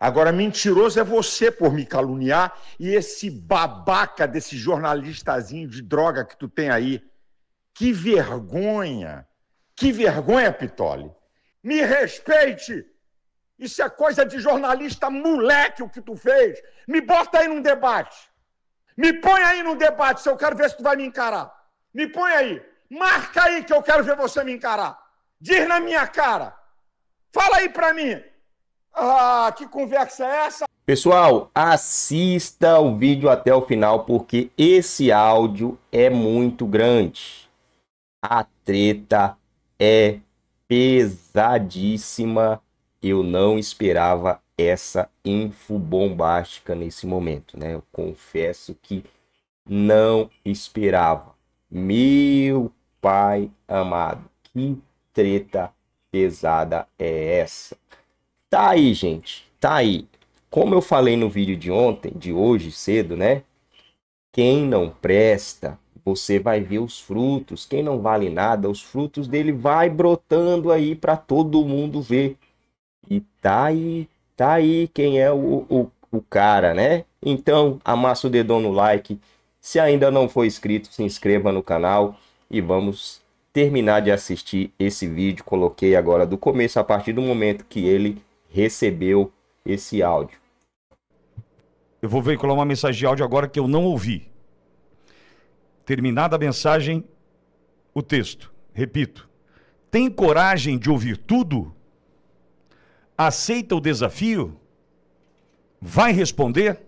Agora, mentiroso é você por me caluniar e esse babaca desse jornalistazinho de droga que tu tem aí. Que vergonha! Que vergonha, Pitoli! Me respeite! Isso é coisa de jornalista moleque o que tu fez. Me bota aí num debate. Me põe aí num debate, se eu quero ver se tu vai me encarar. Me põe aí. Marca aí que eu quero ver você me encarar. Diz na minha cara. Fala aí pra mim. Ah, que conversa é essa? Pessoal, assista o vídeo até o final porque esse áudio é muito grande. A treta é pesadíssima. Eu não esperava essa info bombástica nesse momento, né? Eu confesso que não esperava. Meu pai amado, que treta pesada é essa? Tá aí, gente. Tá aí. Como eu falei no vídeo de ontem, de hoje cedo, né? Quem não presta, você vai ver os frutos. Quem não vale nada, os frutos dele vai brotando aí para todo mundo ver. E tá aí, tá aí quem é o, o, o cara, né? Então, amassa o dedão no like. Se ainda não for inscrito, se inscreva no canal e vamos terminar de assistir esse vídeo. Coloquei agora do começo a partir do momento que ele recebeu esse áudio. Eu vou veicular uma mensagem de áudio agora que eu não ouvi. Terminada a mensagem, o texto. Repito. Tem coragem de ouvir tudo? Aceita o desafio? Vai responder?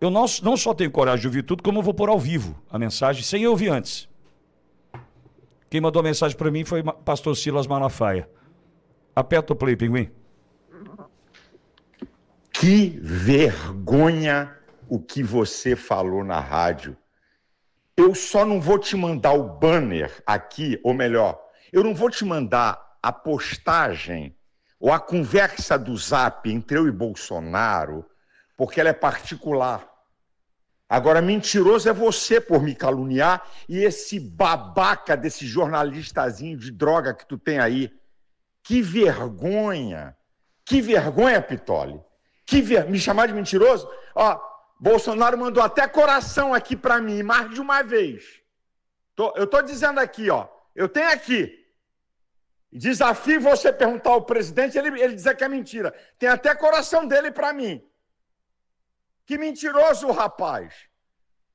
Eu não, não só tenho coragem de ouvir tudo, como eu vou pôr ao vivo a mensagem sem eu ouvir antes. Quem mandou a mensagem para mim foi pastor Silas Malafaia. Aperta o play, pinguim. Que vergonha o que você falou na rádio. Eu só não vou te mandar o banner aqui, ou melhor, eu não vou te mandar a postagem ou a conversa do zap entre eu e Bolsonaro, porque ela é particular. Agora, mentiroso é você por me caluniar e esse babaca desse jornalistazinho de droga que tu tem aí. Que vergonha! Que vergonha, Pitoli! Que ver... Me chamar de mentiroso? Ó, Bolsonaro mandou até coração aqui para mim, mais de uma vez. Tô, eu tô dizendo aqui, ó. Eu tenho aqui. Desafio você perguntar ao presidente, ele, ele dizer que é mentira. Tem até coração dele para mim. Que mentiroso, rapaz.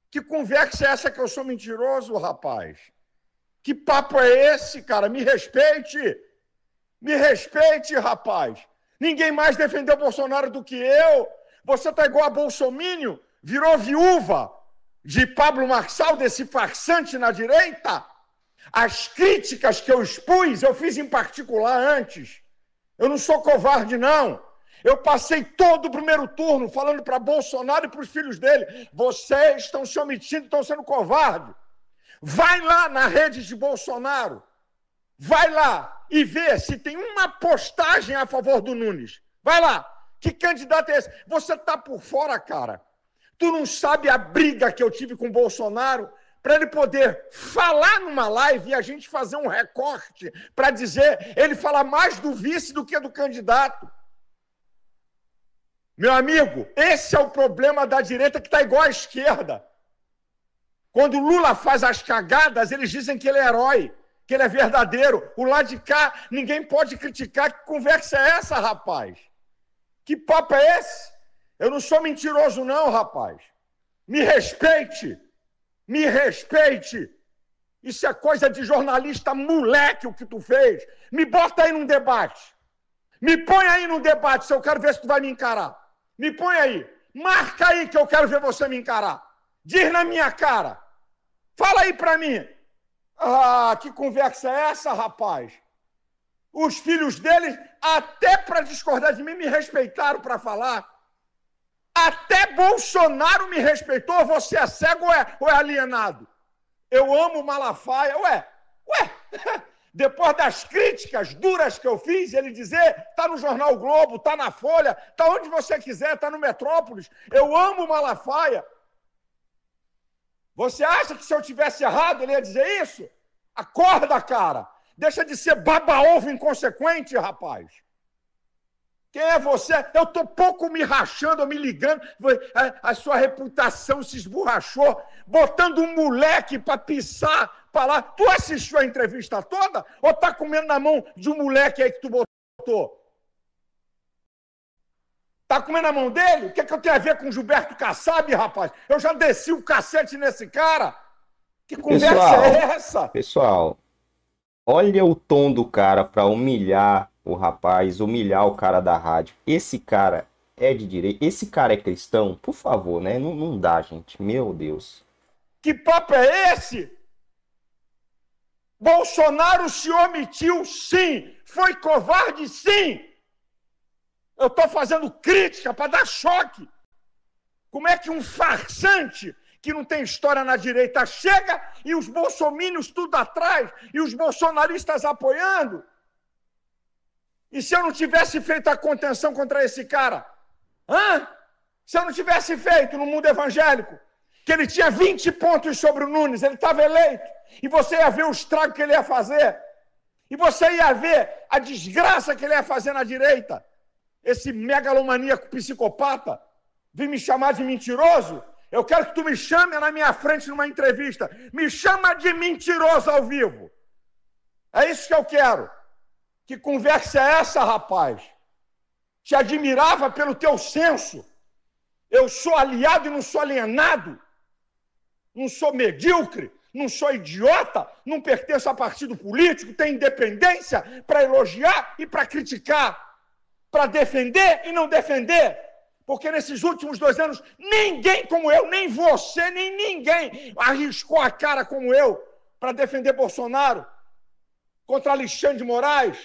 Que conversa é essa que eu sou mentiroso, rapaz? Que papo é esse, cara? Me respeite. Me respeite, rapaz. Ninguém mais defendeu Bolsonaro do que eu. Você tá igual a Bolsomínio, virou viúva de Pablo Marçal, desse farsante na direita. As críticas que eu expus, eu fiz em particular antes. Eu não sou covarde, não. Eu passei todo o primeiro turno falando para Bolsonaro e para os filhos dele: vocês estão se omitindo, estão sendo covarde. Vai lá na rede de Bolsonaro Vai lá e vê se tem uma postagem a favor do Nunes. Vai lá. Que candidato é esse? Você tá por fora, cara. Tu não sabe a briga que eu tive com o Bolsonaro para ele poder falar numa live e a gente fazer um recorte para dizer ele fala mais do vice do que do candidato. Meu amigo, esse é o problema da direita que está igual à esquerda. Quando Lula faz as cagadas, eles dizem que ele é herói que ele é verdadeiro. O lado de cá, ninguém pode criticar. Que conversa é essa, rapaz? Que papo é esse? Eu não sou mentiroso, não, rapaz. Me respeite. Me respeite. Isso é coisa de jornalista moleque o que tu fez. Me bota aí num debate. Me põe aí num debate, se eu quero ver se tu vai me encarar. Me põe aí. Marca aí que eu quero ver você me encarar. Diz na minha cara. Fala aí pra mim. Ah, que conversa é essa, rapaz? Os filhos deles, até para discordar de mim, me respeitaram para falar. Até Bolsonaro me respeitou. Você é cego ou é, ou é alienado? Eu amo Malafaia. Ué, ué. Depois das críticas duras que eu fiz, ele dizer, tá no jornal Globo, tá na Folha, tá onde você quiser, tá no Metrópolis. Eu amo Malafaia. Você acha que se eu tivesse errado ele ia dizer isso? Acorda, cara! Deixa de ser baba-ovo inconsequente, rapaz! Quem é você? Eu tô pouco me rachando, me ligando. A, a sua reputação se esborrachou, botando um moleque para pisar para lá. Tu assistiu a entrevista toda? Ou tá comendo na mão de um moleque aí que tu botou? Tá comendo a mão dele? O que, é que eu tenho a ver com o Gilberto Kassab, rapaz? Eu já desci o cacete nesse cara. Que conversa pessoal, é essa? Pessoal, olha o tom do cara para humilhar o rapaz, humilhar o cara da rádio. Esse cara é de direito? esse cara é cristão? Por favor, né? Não, não dá, gente. Meu Deus. Que papo é esse? Bolsonaro se omitiu, sim. Foi covarde, sim. Eu estou fazendo crítica para dar choque. Como é que um farsante que não tem história na direita chega e os bolsomínios tudo atrás e os bolsonaristas apoiando? E se eu não tivesse feito a contenção contra esse cara? Hã? Se eu não tivesse feito no mundo evangélico, que ele tinha 20 pontos sobre o Nunes, ele estava eleito, e você ia ver o estrago que ele ia fazer, e você ia ver a desgraça que ele ia fazer na direita esse megalomaníaco psicopata, vem me chamar de mentiroso? Eu quero que tu me chame na minha frente numa entrevista. Me chama de mentiroso ao vivo. É isso que eu quero. Que conversa é essa, rapaz? Te admirava pelo teu senso. Eu sou aliado e não sou alienado. Não sou medíocre, não sou idiota, não pertenço a partido político, tenho independência para elogiar e para criticar para defender e não defender. Porque nesses últimos dois anos, ninguém como eu, nem você, nem ninguém arriscou a cara como eu para defender Bolsonaro contra Alexandre de Moraes,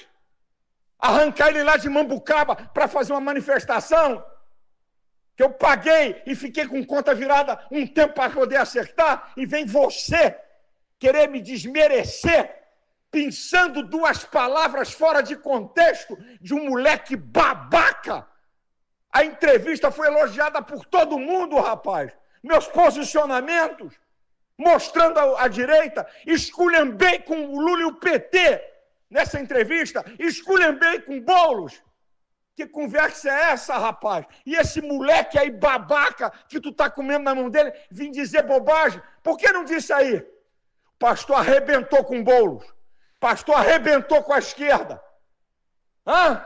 arrancar ele lá de Mambucaba para fazer uma manifestação que eu paguei e fiquei com conta virada um tempo para poder acertar, e vem você querer me desmerecer pensando duas palavras fora de contexto de um moleque babaca. A entrevista foi elogiada por todo mundo, rapaz. Meus posicionamentos, mostrando a, a direita, bem com o Lula e o PT nessa entrevista, bem com Boulos. Que conversa é essa, rapaz? E esse moleque aí babaca que tu tá comendo na mão dele, vim dizer bobagem. Por que não disse aí? O pastor arrebentou com Boulos. Pastor arrebentou com a esquerda. Hã?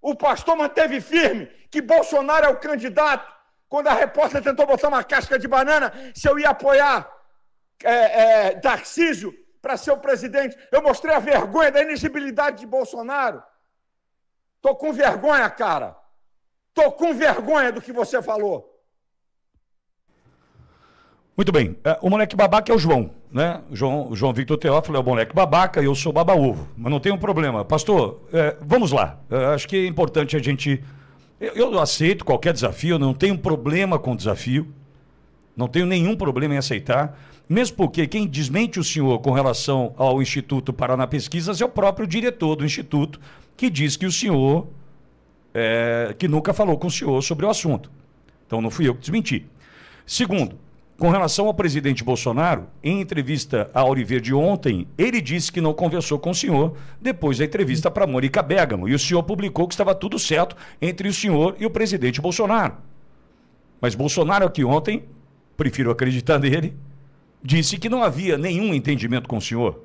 O pastor manteve firme que Bolsonaro é o candidato. Quando a repórter tentou botar uma casca de banana, se eu ia apoiar é, é, para ser o presidente, eu mostrei a vergonha da inegibilidade de Bolsonaro. Tô com vergonha, cara. Tô com vergonha do que você falou. Muito bem. É, o moleque babaca é o João né? João, João Victor Teófilo é o moleque babaca e eu sou babaúvo. Mas não tem um problema. Pastor, é, vamos lá. É, acho que é importante a gente. Eu, eu aceito qualquer desafio, não tenho problema com desafio. Não tenho nenhum problema em aceitar. Mesmo porque quem desmente o senhor com relação ao Instituto Paraná Pesquisas é o próprio diretor do Instituto, que diz que o senhor. É, que nunca falou com o senhor sobre o assunto. Então não fui eu que desmenti. Segundo, com relação ao presidente Bolsonaro, em entrevista a de ontem, ele disse que não conversou com o senhor depois da entrevista para Mônica Bergamo. E o senhor publicou que estava tudo certo entre o senhor e o presidente Bolsonaro. Mas Bolsonaro, aqui ontem, prefiro acreditar nele, disse que não havia nenhum entendimento com o senhor.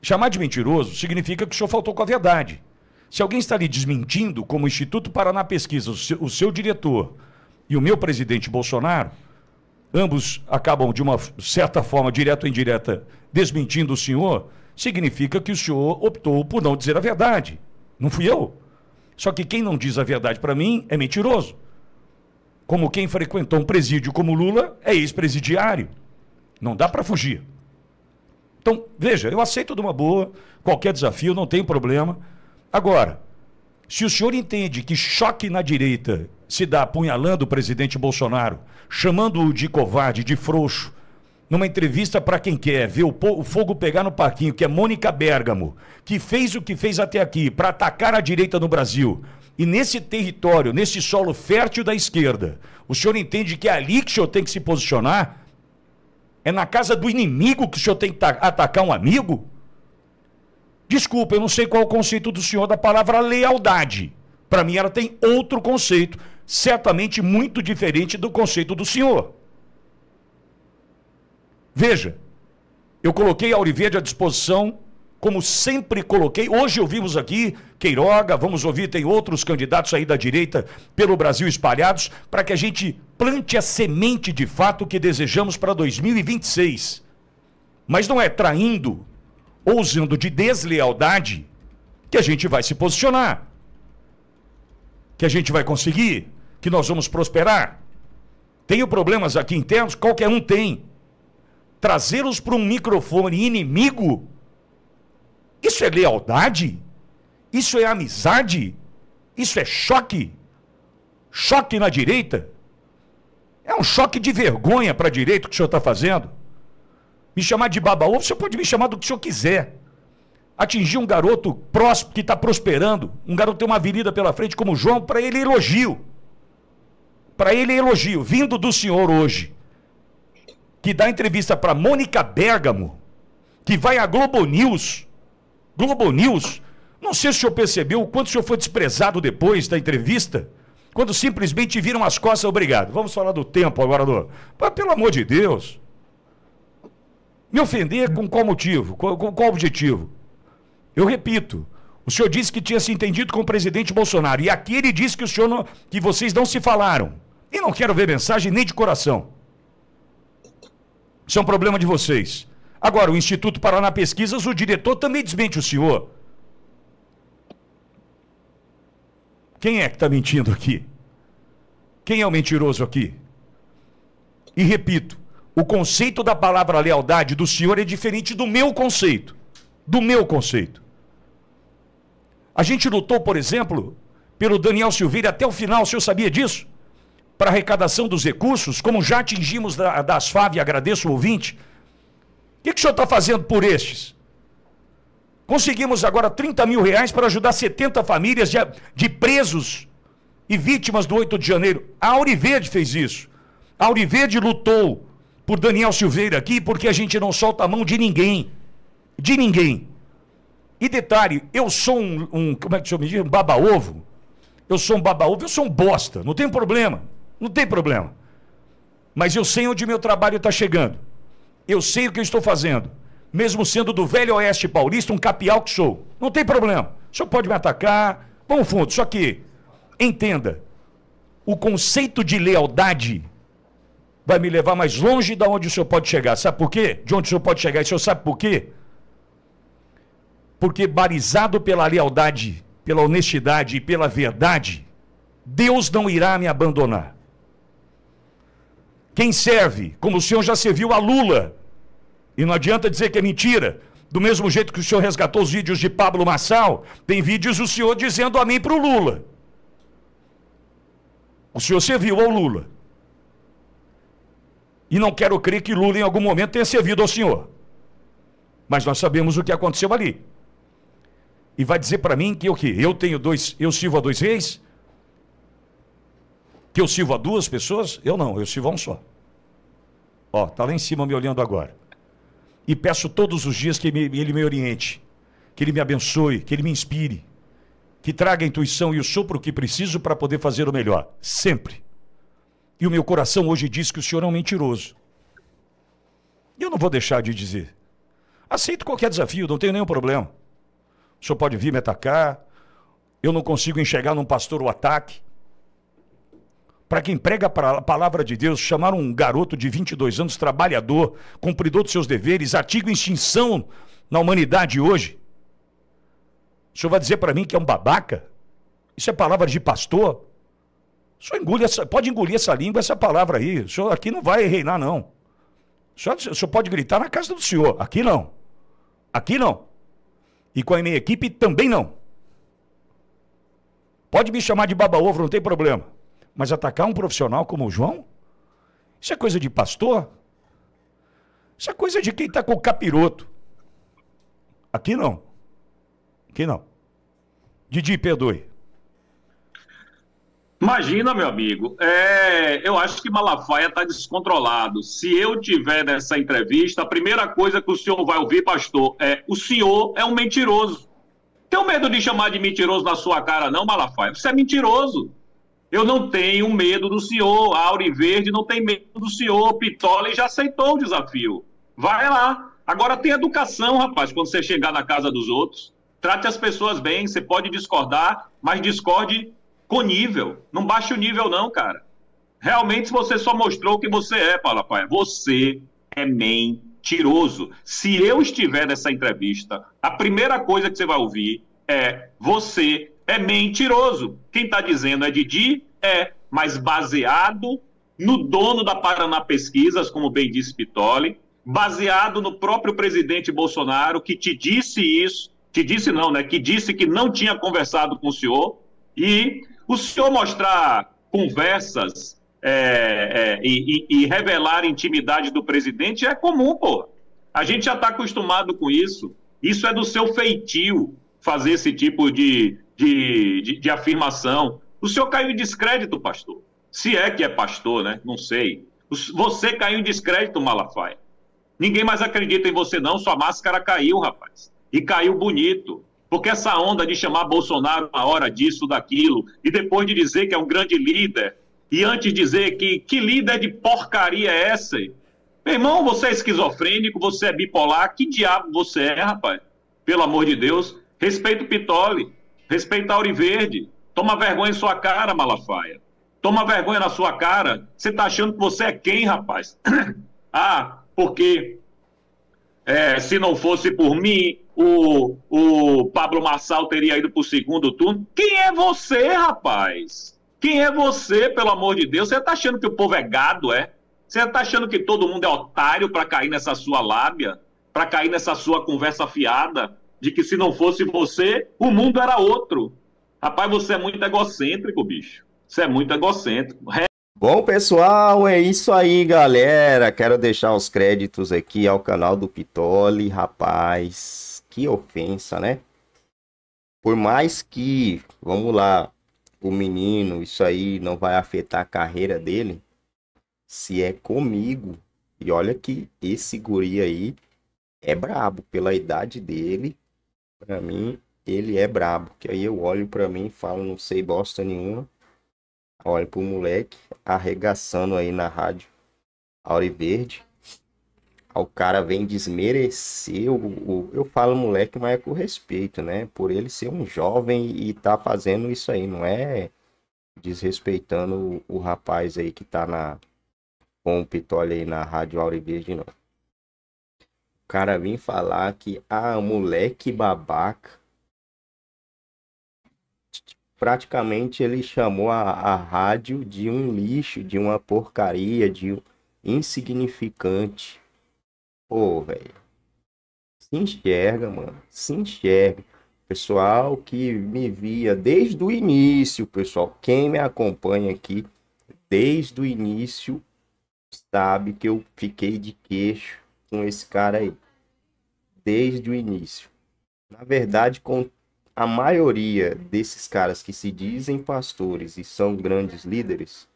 Chamar de mentiroso significa que o senhor faltou com a verdade. Se alguém está lhe desmentindo, como o Instituto Paraná Pesquisa, o seu, o seu diretor e o meu presidente Bolsonaro, ambos acabam de uma certa forma, direta ou indireta, desmentindo o senhor, significa que o senhor optou por não dizer a verdade. Não fui eu. Só que quem não diz a verdade para mim é mentiroso. Como quem frequentou um presídio como Lula é ex-presidiário. Não dá para fugir. Então, veja, eu aceito de uma boa qualquer desafio, não tem problema. Agora, se o senhor entende que choque na direita se dá apunhalando o presidente Bolsonaro, chamando-o de covarde, de frouxo, numa entrevista para quem quer ver o fogo pegar no parquinho, que é Mônica Bergamo, que fez o que fez até aqui para atacar a direita no Brasil. E nesse território, nesse solo fértil da esquerda, o senhor entende que é ali que o senhor tem que se posicionar? É na casa do inimigo que o senhor tem que atacar um amigo? Desculpa, eu não sei qual é o conceito do senhor da palavra lealdade. Para mim, ela tem outro conceito certamente muito diferente do conceito do senhor. Veja, eu coloquei a Oliveira à disposição, como sempre coloquei. Hoje ouvimos aqui Queiroga, vamos ouvir, tem outros candidatos aí da direita pelo Brasil espalhados, para que a gente plante a semente de fato que desejamos para 2026. Mas não é traindo ou usando de deslealdade que a gente vai se posicionar que a gente vai conseguir, que nós vamos prosperar. Tenho problemas aqui internos, qualquer um tem. Trazê-los para um microfone inimigo? Isso é lealdade? Isso é amizade? Isso é choque? Choque na direita? É um choque de vergonha para a direita que o senhor está fazendo. Me chamar de baba-ovo, o senhor pode me chamar do que o senhor quiser atingir um garoto próximo que está prosperando, um garoto tem uma avenida pela frente como o João, para ele é elogio. Para ele é elogio, vindo do senhor hoje, que dá entrevista para Mônica Bergamo, que vai à Globo News. Globo News, não sei se o senhor percebeu o quanto o senhor foi desprezado depois da entrevista, quando simplesmente viram as costas, obrigado. Vamos falar do tempo agora, do. Mas, pelo amor de Deus. Me ofender com qual motivo? com qual objetivo? Eu repito, o senhor disse que tinha se entendido com o presidente Bolsonaro. E aqui ele disse que o senhor não, que vocês não se falaram. E não quero ver mensagem nem de coração. Isso é um problema de vocês. Agora, o Instituto Paraná Pesquisas, o diretor também desmente o senhor. Quem é que está mentindo aqui? Quem é o mentiroso aqui? E repito, o conceito da palavra lealdade do senhor é diferente do meu conceito. Do meu conceito. A gente lutou, por exemplo, pelo Daniel Silveira até o final, o senhor sabia disso? Para arrecadação dos recursos, como já atingimos da, das FAV, e agradeço o ouvinte. O que, que o senhor está fazendo por estes? Conseguimos agora 30 mil reais para ajudar 70 famílias de, de presos e vítimas do 8 de janeiro. A Auriverde fez isso. A Auriverde lutou por Daniel Silveira aqui porque a gente não solta a mão de ninguém. De ninguém. E detalhe, eu sou um, um como é que o senhor me diz? Um baba-ovo? Eu sou um baba-ovo, eu sou um bosta, não tem problema, não tem problema. Mas eu sei onde meu trabalho está chegando. Eu sei o que eu estou fazendo. Mesmo sendo do velho oeste paulista, um capial que sou. Não tem problema. O senhor pode me atacar, vamos fundo. Só que, entenda, o conceito de lealdade vai me levar mais longe de onde o senhor pode chegar. Sabe por quê? De onde o senhor pode chegar. E o senhor sabe por quê? Porque barizado pela lealdade, pela honestidade e pela verdade, Deus não irá me abandonar. Quem serve, como o Senhor já serviu a Lula, e não adianta dizer que é mentira, do mesmo jeito que o senhor resgatou os vídeos de Pablo Massal, tem vídeos do senhor dizendo amém para o Lula. O senhor serviu ao Lula. E não quero crer que Lula em algum momento tenha servido ao senhor. Mas nós sabemos o que aconteceu ali. E vai dizer para mim que o quê? Eu tenho dois, eu sirvo a dois reis? Que eu sirvo a duas pessoas? Eu não, eu sirvo a um só. Ó, tá lá em cima me olhando agora. E peço todos os dias que ele me oriente, que ele me abençoe, que ele me inspire, que traga a intuição e o sopro que preciso para poder fazer o melhor, sempre. E o meu coração hoje diz que o senhor é um mentiroso. E eu não vou deixar de dizer. Aceito qualquer desafio, não tenho nenhum problema. O senhor pode vir me atacar. Eu não consigo enxergar num pastor o ataque. Para quem prega a palavra de Deus, chamar um garoto de 22 anos, trabalhador, cumpridor dos seus deveres, artigo em extinção na humanidade hoje. O senhor vai dizer para mim que é um babaca? Isso é palavra de pastor? O senhor essa, pode engolir essa língua, essa palavra aí. O senhor aqui não vai reinar, não. O senhor, o senhor pode gritar na casa do senhor. Aqui não. Aqui não. E com a minha equipe também não. Pode me chamar de baba-ovo, não tem problema. Mas atacar um profissional como o João? Isso é coisa de pastor? Isso é coisa de quem está com capiroto. Aqui não. Aqui não. Didi, perdoe. Imagina, meu amigo, é, eu acho que Malafaia está descontrolado. Se eu tiver nessa entrevista, a primeira coisa que o senhor vai ouvir, pastor, é o senhor é um mentiroso. Tenho medo de chamar de mentiroso na sua cara, não, Malafaia. Você é mentiroso. Eu não tenho medo do senhor. A Auri Verde não tem medo do senhor. Pitoli já aceitou o desafio. Vai lá. Agora tem educação, rapaz, quando você chegar na casa dos outros. Trate as pessoas bem, você pode discordar, mas discorde com nível. Não baixa o nível, não, cara. Realmente você só mostrou o que você é, Paula Você é mentiroso. Se eu estiver nessa entrevista, a primeira coisa que você vai ouvir é: você é mentiroso. Quem está dizendo é Didi? É, mas baseado no dono da Paraná Pesquisas, como bem disse Pitoli, baseado no próprio presidente Bolsonaro, que te disse isso, te disse não, né? Que disse que não tinha conversado com o senhor e o senhor mostrar conversas é, é, e, e, revelar intimidade do presidente é comum, pô. A gente já está acostumado com isso. Isso é do seu feitio fazer esse tipo de, de, de, de afirmação. O senhor caiu em descrédito, pastor. Se é que é pastor, né? Não sei. Você caiu em descrédito, Malafaia. Ninguém mais acredita em você, não. Sua máscara caiu, rapaz. E caiu bonito. Porque essa onda de chamar Bolsonaro uma hora disso, daquilo, e depois de dizer que é um grande líder, e antes dizer que que líder de porcaria é essa? Meu irmão, você é esquizofrênico, você é bipolar, que diabo você é, rapaz? Pelo amor de Deus, respeita o Pitoli, respeita a Auri Verde, toma vergonha em sua cara, Malafaia. Toma vergonha na sua cara. Você tá achando que você é quem, rapaz? ah, porque é, se não fosse por mim, o, o Pablo Marçal teria ido para o segundo turno. Quem é você, rapaz? Quem é você, pelo amor de Deus? Você está achando que o povo é gado, é? Você está achando que todo mundo é otário para cair nessa sua lábia? Para cair nessa sua conversa fiada? De que se não fosse você, o mundo era outro. Rapaz, você é muito egocêntrico, bicho. Você é muito egocêntrico. Bom, pessoal, é isso aí, galera. Quero deixar os créditos aqui ao canal do Pitoli, rapaz que ofensa, né? Por mais que, vamos lá, o menino, isso aí não vai afetar a carreira dele, se é comigo. E olha que esse guri aí é brabo pela idade dele. Para mim, ele é brabo. Que aí eu olho para mim e falo, não sei bosta nenhuma. Olho pro moleque arregaçando aí na rádio Aure Verde o cara vem desmerecer o, o, eu falo moleque, mas é com respeito, né? Por ele ser um jovem e tá fazendo isso aí, não é desrespeitando o, o rapaz aí que tá na com o Pitolha aí na Rádio Aure de novo. O cara vem falar que ah, moleque babaca. Praticamente ele chamou a, a rádio de um lixo, de uma porcaria, de insignificante Ô, velho. Se enxerga, mano. Se enxerga. Pessoal que me via desde o início, pessoal. Quem me acompanha aqui desde o início sabe que eu fiquei de queixo com esse cara aí. Desde o início. Na verdade, com a maioria desses caras que se dizem pastores e são grandes líderes,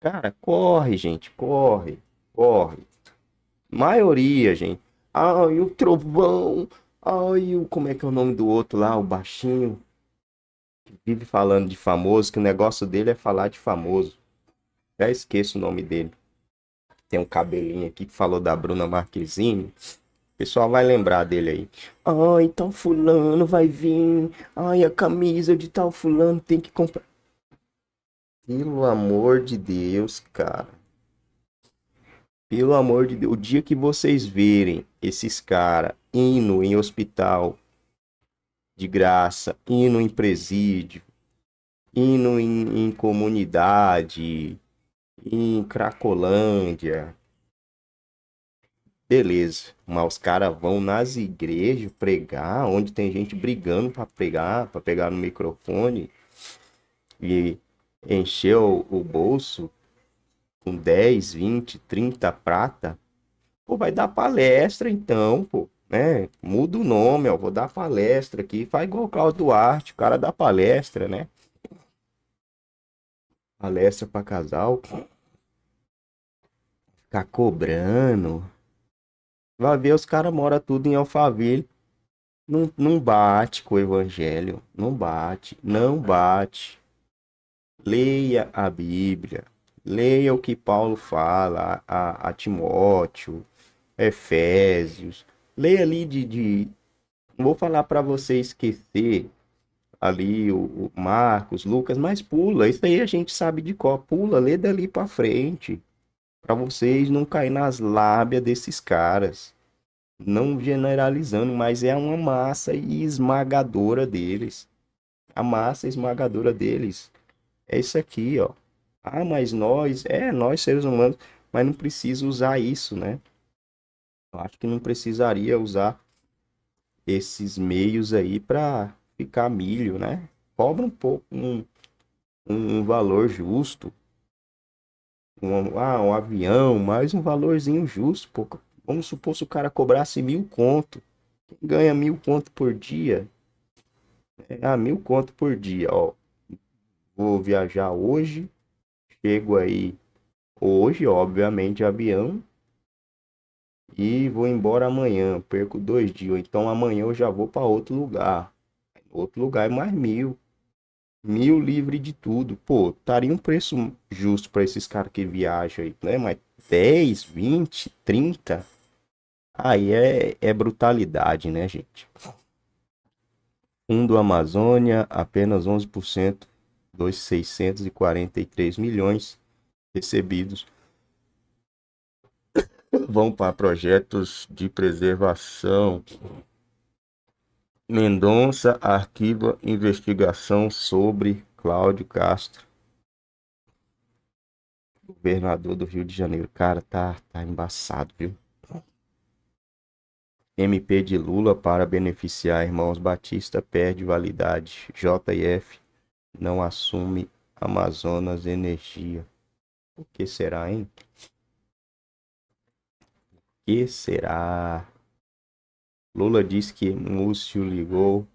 cara, corre, gente, corre, corre. Maioria, gente. Ai, o Trovão. Ai, o, como é que é o nome do outro lá, o baixinho? Que vive falando de famoso, que o negócio dele é falar de famoso. Já esqueço o nome dele. Tem um cabelinho aqui que falou da Bruna Marquezine. O pessoal vai lembrar dele aí. Ai, tal fulano vai vir. Ai, a camisa de tal fulano tem que comprar. Pelo amor de Deus, cara. Pelo amor de Deus, o dia que vocês verem esses caras indo em hospital de graça, indo em presídio, indo em, em comunidade, em Cracolândia, beleza. Mas os caras vão nas igrejas pregar, onde tem gente brigando para pregar, para pegar no microfone e encher o, o bolso com 10, 20, 30 prata, pô, vai dar palestra então, pô, né? Muda o nome, ó, vou dar palestra aqui, faz igual o Cláudio Duarte, o cara dá palestra, né? Palestra para casal. Ficar cobrando. Vai ver, os caras moram tudo em Alphaville. Não, não bate com o evangelho. Não bate. Não bate. Leia a Bíblia. Leia o que Paulo fala a, a Timóteo, Efésios. Leia ali de. de... Vou falar para você esquecer ali o, o, Marcos, Lucas, mas pula. Isso aí a gente sabe de qual. Pula, lê dali para frente. Para vocês não cair nas lábias desses caras. Não generalizando, mas é uma massa esmagadora deles. A massa esmagadora deles é isso aqui, ó. Ah, mas nós, é, nós seres humanos, mas não precisa usar isso, né? Eu acho que não precisaria usar esses meios aí para ficar milho, né? Cobra um pouco um, um valor justo. Um, ah, um avião, mais um valorzinho justo. Pô. Vamos supor se o cara cobrasse mil conto. ganha mil conto por dia? É, ah, mil conto por dia, ó. Vou viajar hoje, chego aí hoje, obviamente, avião. E vou embora amanhã, perco dois dias. Então amanhã eu já vou para outro lugar. Outro lugar é mais mil. Mil livre de tudo. Pô, estaria um preço justo para esses caras que viajam aí, né? Mas 10, 20, 30. Aí é, é brutalidade, né, gente? Fundo Amazônia, apenas 11% dos 643 milhões recebidos vão para projetos de preservação. Mendonça arquiva investigação sobre Cláudio Castro, governador do Rio de Janeiro. Cara, tá, tá embaçado, viu? MP de Lula para beneficiar irmãos Batista perde validade. JF não assume Amazonas Energia. O que será, hein? O que será? Lula diz que Múcio ligou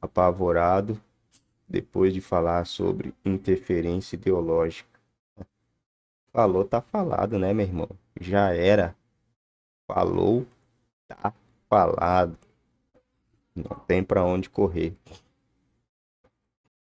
apavorado depois de falar sobre interferência ideológica. Falou, tá falado, né, meu irmão? Já era. Falou, tá falado. Não tem para onde correr.